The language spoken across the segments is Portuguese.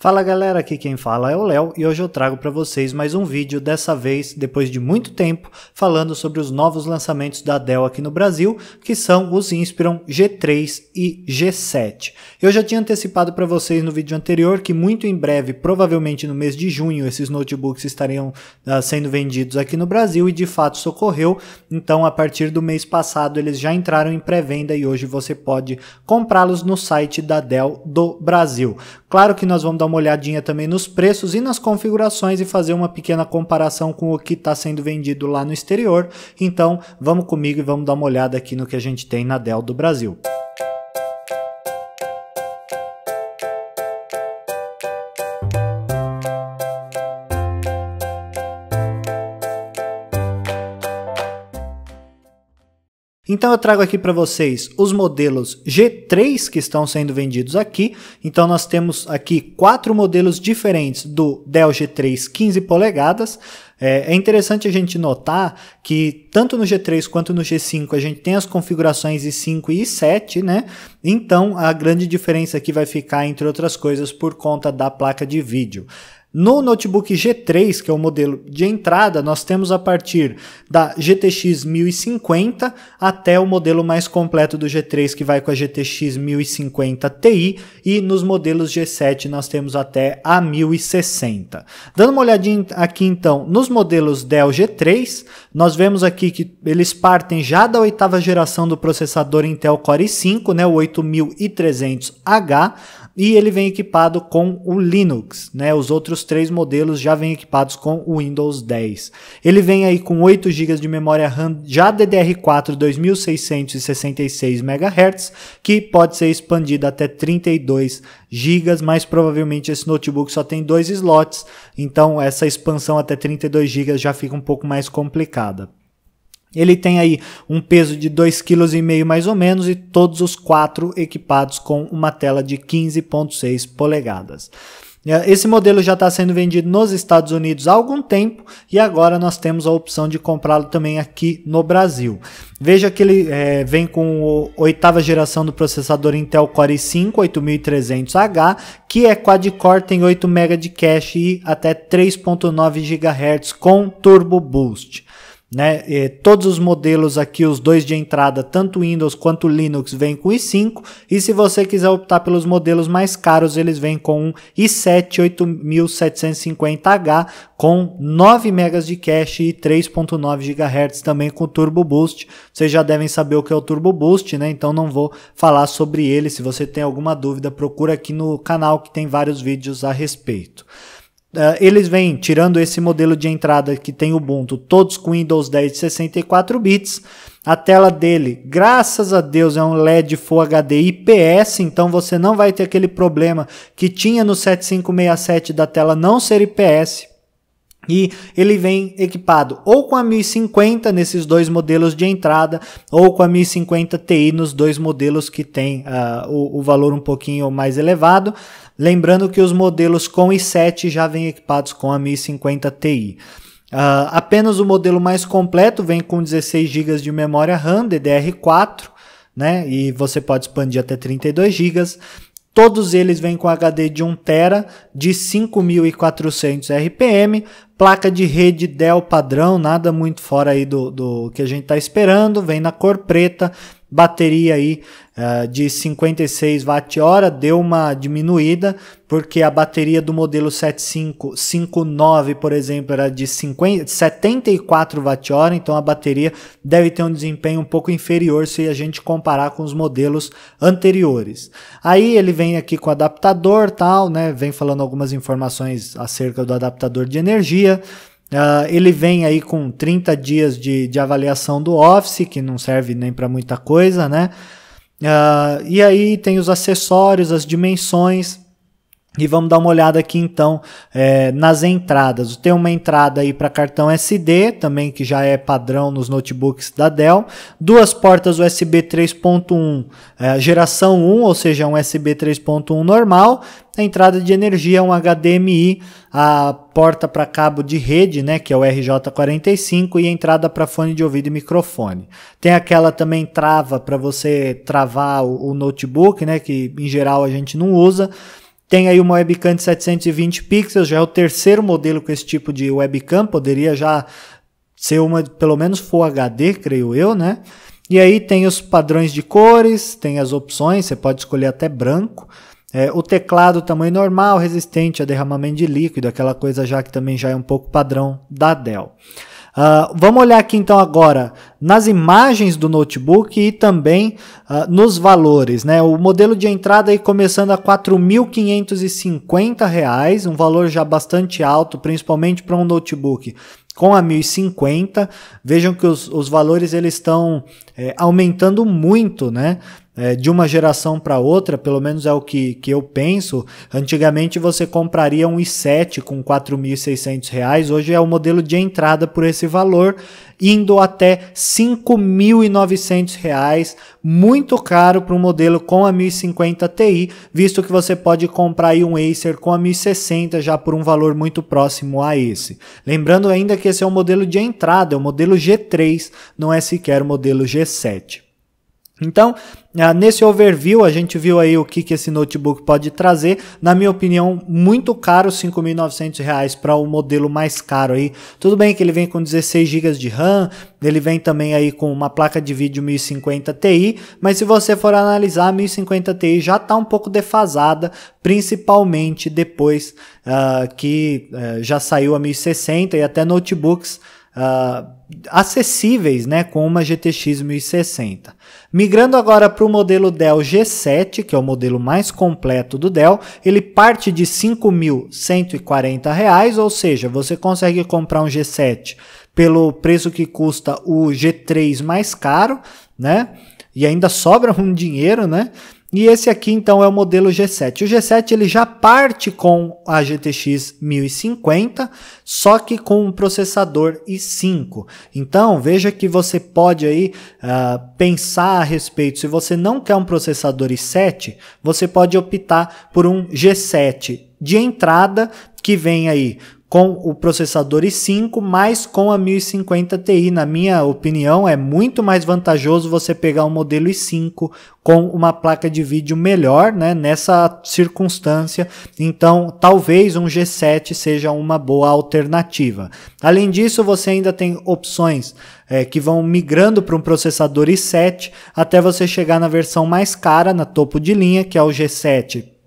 Fala galera, aqui quem fala é o Léo e hoje eu trago para vocês mais um vídeo, dessa vez depois de muito tempo, falando sobre os novos lançamentos da Dell aqui no Brasil, que são os Inspiron G3 e G7. Eu já tinha antecipado para vocês no vídeo anterior que muito em breve, provavelmente no mês de junho, esses notebooks estariam uh, sendo vendidos aqui no Brasil e de fato isso ocorreu, então a partir do mês passado eles já entraram em pré-venda e hoje você pode comprá-los no site da Dell do Brasil. Claro que nós vamos dar uma olhadinha também nos preços e nas configurações e fazer uma pequena comparação com o que está sendo vendido lá no exterior. Então, vamos comigo e vamos dar uma olhada aqui no que a gente tem na Dell do Brasil. Então eu trago aqui para vocês os modelos G3 que estão sendo vendidos aqui. Então nós temos aqui quatro modelos diferentes do Dell G3 15 polegadas. É, é, interessante a gente notar que tanto no G3 quanto no G5 a gente tem as configurações i5 e i7, né? Então a grande diferença aqui vai ficar, entre outras coisas, por conta da placa de vídeo. No notebook G3, que é o modelo de entrada, nós temos a partir da GTX 1050 até o modelo mais completo do G3, que vai com a GTX 1050 Ti, e nos modelos G7 nós temos até a 1060. Dando uma olhadinha aqui então nos modelos Dell G3, nós vemos aqui que eles partem já da oitava geração do processador Intel Core i5, né, o 8300H, e ele vem equipado com o Linux, né? Os outros três modelos já vêm equipados com o Windows 10. Ele vem aí com 8 GB de memória RAM já DDR4 2666 MHz, que pode ser expandida até 32 GB, mas provavelmente esse notebook só tem dois slots, então essa expansão até 32 GB já fica um pouco mais complicada. Ele tem aí um peso de 2,5 kg mais ou menos e todos os quatro equipados com uma tela de 15.6 polegadas. É, esse modelo já está sendo vendido nos Estados Unidos há algum tempo e agora nós temos a opção de comprá-lo também aqui no Brasil. Veja que ele é, vem com a oitava geração do processador Intel Core i5 8300H, que é quad-core, tem 8 MB de cache e até 3.9 GHz com Turbo Boost. Né? E todos os modelos aqui, os dois de entrada, tanto Windows quanto Linux, vêm com i5, e se você quiser optar pelos modelos mais caros, eles vêm com um i7 8750H com 9 MB de cache e 3.9 GHz também com Turbo Boost. Vocês já devem saber o que é o Turbo Boost, né? Então não vou falar sobre ele. Se você tem alguma dúvida, procura aqui no canal que tem vários vídeos a respeito. Eh, eles vêm tirando esse modelo de entrada que tem o Ubuntu, todos com Windows 10 de 64 bits. A tela dele, graças a Deus, é um LED Full HD IPS, então você não vai ter aquele problema que tinha no 7567 da tela não ser IPS. E ele vem equipado ou com a 1050 nesses dois modelos de entrada, ou com a 1050 Ti nos dois modelos que tem uh, o, o valor um pouquinho mais elevado. Lembrando que os modelos com i7 já vêm equipados com a 1050 Ti. Uh, apenas o modelo mais completo vem com 16 GB de memória RAM DDR4, né? E você pode expandir até 32 GB. Todos eles vêm com HD de 1 TB de 5.400 RPM, Placa de rede Dell padrão, nada muito fora aí do, do que a gente está esperando, vem na cor preta, bateria aí uh, de 56 watt-hora deu uma diminuída, porque a bateria do modelo 7559, por exemplo, era de 50, 74 watt-hora, então a bateria deve ter um desempenho um pouco inferior se a gente comparar com os modelos anteriores. Aí ele vem aqui com adaptador, tal, né? Vem falando algumas informações acerca do adaptador de energia. Uh, ele vem aí com 30 dias de, de avaliação do Office, que não serve nem para muita coisa, né? Uh, e aí tem os acessórios, as dimensões. E vamos dar uma olhada aqui então é, nas entradas. Tem uma entrada aí para cartão SD, também que já é padrão nos notebooks da Dell. Duas portas USB 3.1 é, geração 1, ou seja, um USB 3.1 normal. A entrada de energia é um HDMI, a porta para cabo de rede, né, que é o RJ45, e a entrada para fone de ouvido e microfone. Tem aquela também trava para você travar o, o notebook, né, que em geral a gente não usa. Tem aí uma webcam de 720 pixels, já é o terceiro modelo com esse tipo de webcam, poderia já ser uma, pelo menos Full HD, creio eu, né? E aí tem os padrões de cores, tem as opções, você pode escolher até branco. É, o teclado tamanho normal, resistente a derramamento de líquido, aquela coisa já que também já é um pouco padrão da Dell. Uh, vamos olhar aqui então agora nas imagens do notebook e também uh, nos valores. Né? O modelo de entrada aí começando a R$ reais, um valor já bastante alto, principalmente para um notebook com a 1050. Vejam que os, os valores eles estão é, aumentando muito, né? É, de uma geração para outra, pelo menos é o que, que eu penso, antigamente você compraria um i7 com R$ reais hoje é o modelo de entrada por esse valor, indo até R$ 5.900, muito caro para um modelo com a 1050 Ti, visto que você pode comprar um Acer com a 1060 já por um valor muito próximo a esse. Lembrando ainda que esse é o modelo de entrada, é o modelo G3, não é sequer o modelo G7. Então, ah, nesse overview, a gente viu aí o que, que esse notebook pode trazer. Na minha opinião, muito caro, R$ 5.900 para o um modelo mais caro aí. Tudo bem que ele vem com 16 GB de RAM, ele vem também aí com uma placa de vídeo 1050 Ti, mas se você for analisar, a 1050 Ti já está um pouco defasada, principalmente depois uh, que uh, já saiu a 1060 e até notebooks uh, acessíveis né, com uma GTX 1060. Migrando agora para o modelo Dell G7, que é o modelo mais completo do Dell, ele parte de R$ 5.140, ou seja, você consegue comprar um G7 pelo preço que custa o G3 mais caro, né? E ainda sobra um dinheiro, né? E esse aqui então é o modelo G7. O G7 ele já parte com a GTX 1050, só que com um processador i5. Então veja que você pode aí uh, pensar a respeito. Se você não quer um processador i7, você pode optar por um G7 de entrada que vem aí com o processador i5, mas com a 1050 Ti. Na minha opinião, é muito mais vantajoso você pegar um modelo i5 com uma placa de vídeo melhor, né, nessa circunstância. Então, talvez um G7 seja uma boa alternativa. Além disso, você ainda tem opções é, que vão migrando para um processador i7 até você chegar na versão mais cara, na topo de linha, que é o G7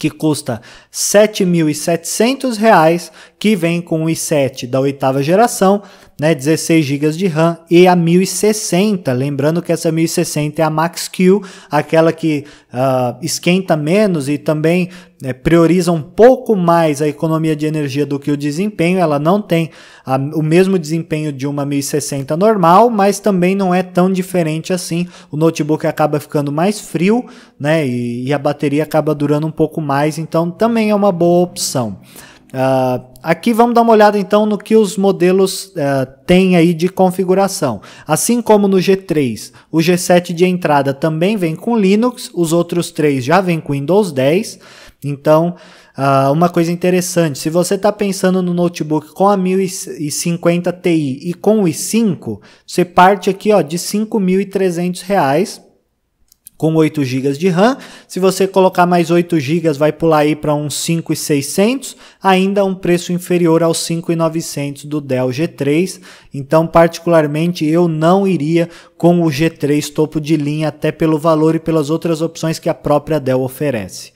que custa R$ 7.700, que vem com o i7 da oitava geração né, 16 GB de RAM e a 1060. Lembrando que essa 1060 é a Max-Q, aquela que uh, esquenta menos e também né, prioriza um pouco mais a economia de energia do que o desempenho. Ela não tem a, o mesmo desempenho de uma 1060 normal, mas também não é tão diferente assim. O notebook acaba ficando mais frio né, e, e a bateria acaba durando um pouco mais, então também é uma boa opção. Uh, aqui vamos dar uma olhada então no que os modelos uh, têm aí de configuração. Assim como no G3, o G7 de entrada também vem com Linux, os outros três já vêm com Windows 10. Então, uh, uma coisa interessante, se você está pensando no notebook com a 1050 Ti e com o i5, você parte aqui ó, de R$ 5.300 com 8 GB de RAM. Se você colocar mais 8 GB, vai pular aí para uns 5,600, ainda um preço inferior aos 5,900 do Dell G3. Então, particularmente, eu não iria com o G3 topo de linha, até pelo valor e pelas outras opções que a própria Dell oferece.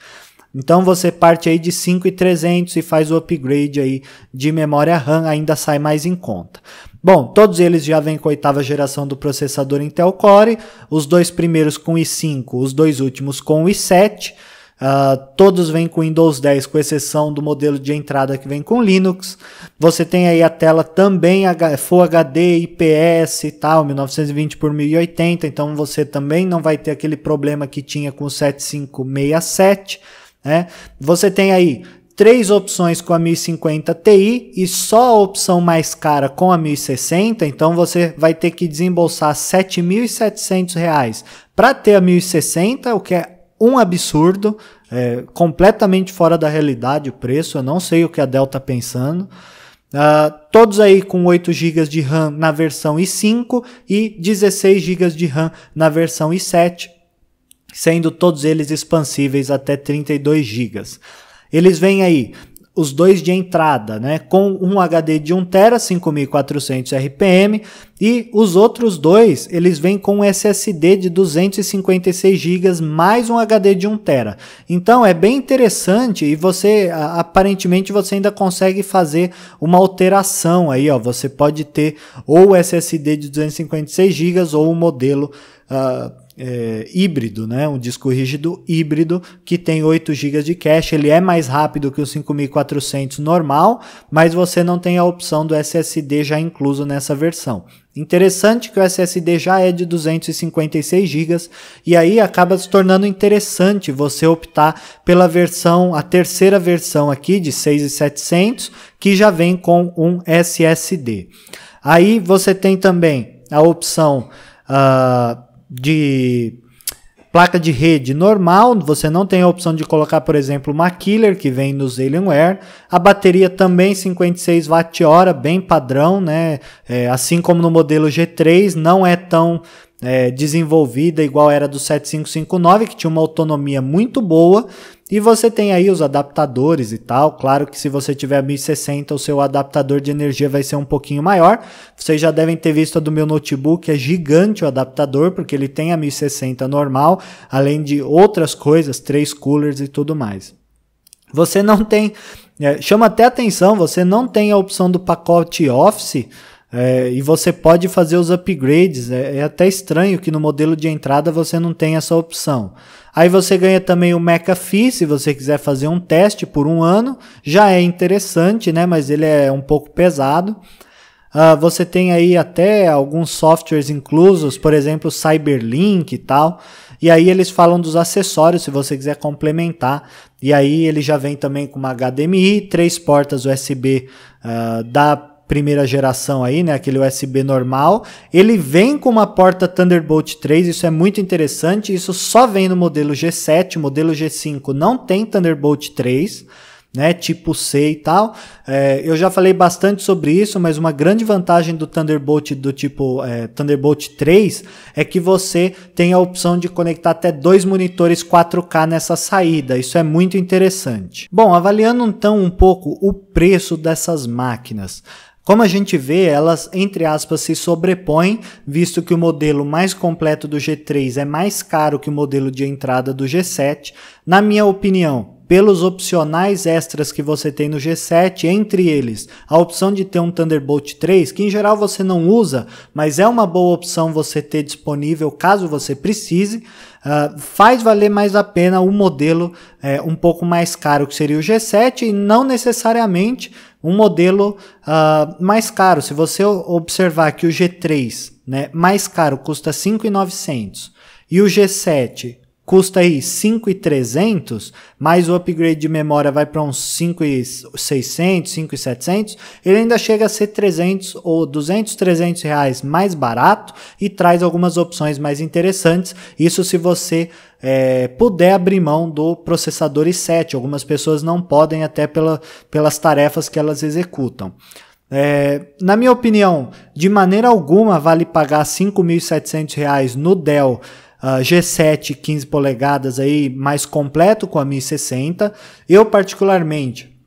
Então você parte aí de 5300 e faz o upgrade aí de memória RAM, ainda sai mais em conta. Bom, todos eles já vêm com a oitava geração do processador Intel Core, os dois primeiros com i5, os dois últimos com i7. Uh, ah, todos vêm com Windows 10, com exceção do modelo de entrada que vem com Linux. Você tem aí a tela também Full HD, IPS e tal, 1920 por 1080. Então você também não vai ter aquele problema que tinha com o 7567. Né? Você tem aí três opções com a 1050 Ti e só a opção mais cara com a 1060, então você vai ter que desembolsar R$ 7.700 para ter a 1060, o que é um absurdo, é, completamente fora da realidade o preço, eu não sei o que a Dell está pensando. Uh, todos aí com 8 GB de RAM na versão i5 e 16 GB de RAM na versão i7 sendo todos eles expansíveis até 32 GB. Eles vêm aí os dois de entrada, né, com um HD de 1 tera, 5400 RPM, e os outros dois, eles vêm com um SSD de 256 GB mais um HD de 1 tera. Então é bem interessante e você aparentemente você ainda consegue fazer uma alteração aí, ó, você pode ter ou SSD de 256 GB ou o um modelo uh, é, híbrido, né? um disco rígido híbrido que tem 8 GB de cache. Ele é mais rápido que o 5400 normal, mas você não tem a opção do SSD já incluso nessa versão. Interessante que o SSD já é de 256 GB e aí acaba se tornando interessante você optar pela versão, a terceira versão aqui de 6700, que já vem com um SSD. Aí você tem também a opção uh, de placa de rede normal, você não tem a opção de colocar, por exemplo, uma killer que vem nos Alienware. A bateria também 56 watt-hora, bem padrão, né? É, assim como no modelo G3, não é tão é, desenvolvida igual era do 7559, que tinha uma autonomia muito boa, e você tem aí os adaptadores e tal. Claro que se você tiver 1060, o seu adaptador de energia vai ser um pouquinho maior. Vocês já devem ter visto do meu notebook, é gigante o adaptador, porque ele tem a 1060 normal, além de outras coisas, três coolers e tudo mais. Você não tem. É, chama até atenção, você não tem a opção do pacote Office é, e você pode fazer os upgrades. É, é, até estranho que no modelo de entrada você não tem essa opção. Aí você ganha também o McAfee, se você quiser fazer um teste por um ano. Já é interessante, né? Mas ele é um pouco pesado. Uh, você tem aí até alguns softwares inclusos, por exemplo, Cyberlink e tal. E aí eles falam dos acessórios, se você quiser complementar. E aí ele já vem também com uma HDMI, três portas USB uh, ah, da primeira geração aí, né, aquele USB normal. Ele vem com uma porta Thunderbolt 3, isso é muito interessante, isso só vem no modelo G7, o modelo G5 não tem Thunderbolt 3. Né, tipo C e tal. É, eu já falei bastante sobre isso, mas uma grande vantagem do Thunderbolt do tipo é, Thunderbolt 3 é que você tem a opção de conectar até dois monitores 4K nessa saída. Isso é muito interessante. Bom, avaliando então um pouco o preço dessas máquinas. Como a gente vê, elas, entre aspas, se sobrepõem, visto que o modelo mais completo do G3 é mais caro que o modelo de entrada do G7. Na minha opinião, pelos opcionais extras que você tem no G7, entre eles a opção de ter um Thunderbolt 3, que em geral você não usa, mas é uma boa opção você ter disponível caso você precise, uh, faz valer mais a pena o um modelo uh, um pouco mais caro que seria o G7 e não necessariamente um modelo uh, mais caro. Se você observar que o G3 né, mais caro custa 5,900 e o G7 custa aí 5,300, mais o upgrade de memória vai para uns 5,600, 5,700, ele ainda chega a ser 300 ou 200, 300 reais mais barato e traz algumas opções mais interessantes. Isso se você é, puder abrir mão do processador i7. Algumas pessoas não podem até pela, pelas tarefas que elas executam. É, na minha opinião, de maneira alguma vale pagar R$ reais no Dell ah, G7 15 polegadas aí mais completo com a 1060. Eu particularmente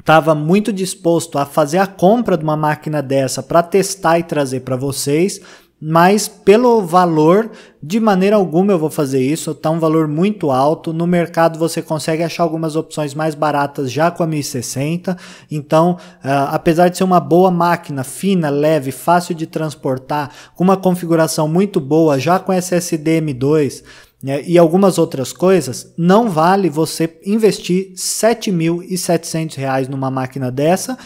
estava muito disposto a fazer a compra de uma máquina dessa para testar e trazer para vocês mas pelo valor, de maneira alguma eu vou fazer isso, está um valor muito alto, no mercado você consegue achar algumas opções mais baratas já com a 1060, então uh, apesar de ser uma boa máquina, fina, leve, fácil de transportar, com uma configuração muito boa, já com SSD M2, né, e algumas outras coisas, não vale você investir R$ 7.700 numa máquina dessa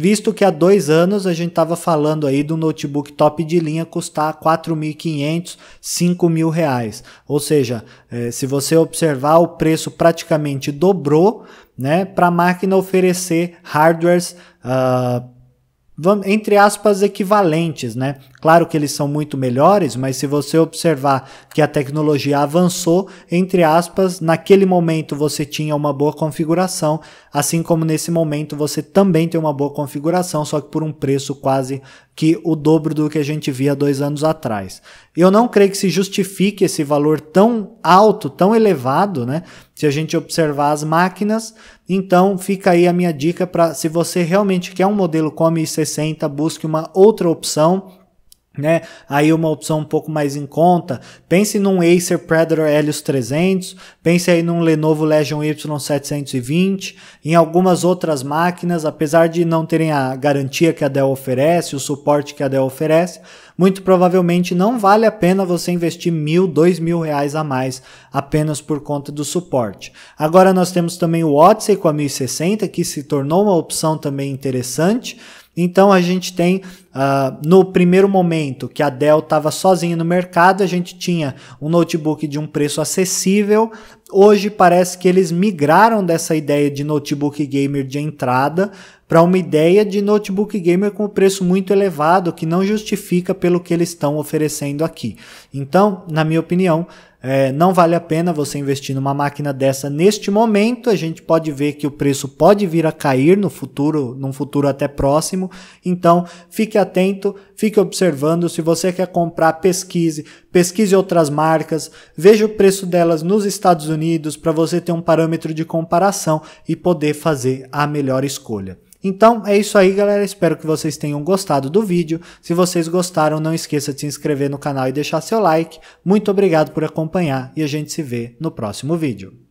visto que há dois anos a gente estava falando aí do notebook top de linha custar 4.500, 5.000 reais. Ou seja, eh, se você observar, o preço praticamente dobrou né, para a máquina oferecer hardwares. Uh, entre aspas, equivalentes, né? Claro que eles são muito melhores, mas se você observar que a tecnologia avançou, entre aspas, naquele momento você tinha uma boa configuração, assim como nesse momento você também tem uma boa configuração, só que por um preço quase que o dobro do que a gente via dois anos atrás. Eu não creio que se justifique esse valor tão alto, tão elevado, né? Se a gente observar as máquinas, então fica aí a minha dica para se você realmente quer um modelo Come 60, busque uma outra opção né? Aí uma opção um pouco mais em conta. Pense num Acer Predator Helios 300, pense aí num Lenovo Legion Y720, em algumas outras máquinas, apesar de não terem a garantia que a Dell oferece, o suporte que a Dell oferece, muito provavelmente não vale a pena você investir mil, dois mil reais a mais apenas por conta do suporte. Agora nós temos também o Odyssey com a 1060, que se tornou uma opção também interessante, então a gente tem, uh, no primeiro momento que a Dell estava sozinha no mercado, a gente tinha um notebook de um preço acessível. Hoje parece que eles migraram dessa ideia de notebook gamer de entrada para uma ideia de notebook gamer com preço muito elevado que não justifica pelo que eles estão oferecendo aqui. Então, na minha opinião, é, não vale a pena você investir numa máquina dessa neste momento. A gente pode ver que o preço pode vir a cair no futuro, num futuro até próximo. Então, fique atento, fique observando. Se você quer comprar, pesquise, pesquise outras marcas, veja o preço delas nos Estados Unidos para você ter um parâmetro de comparação e poder fazer a melhor escolha. Então é isso aí galera, espero que vocês tenham gostado do vídeo. Se vocês gostaram, não esqueça de se inscrever no canal e deixar seu like. Muito obrigado por acompanhar e a gente se vê no próximo vídeo.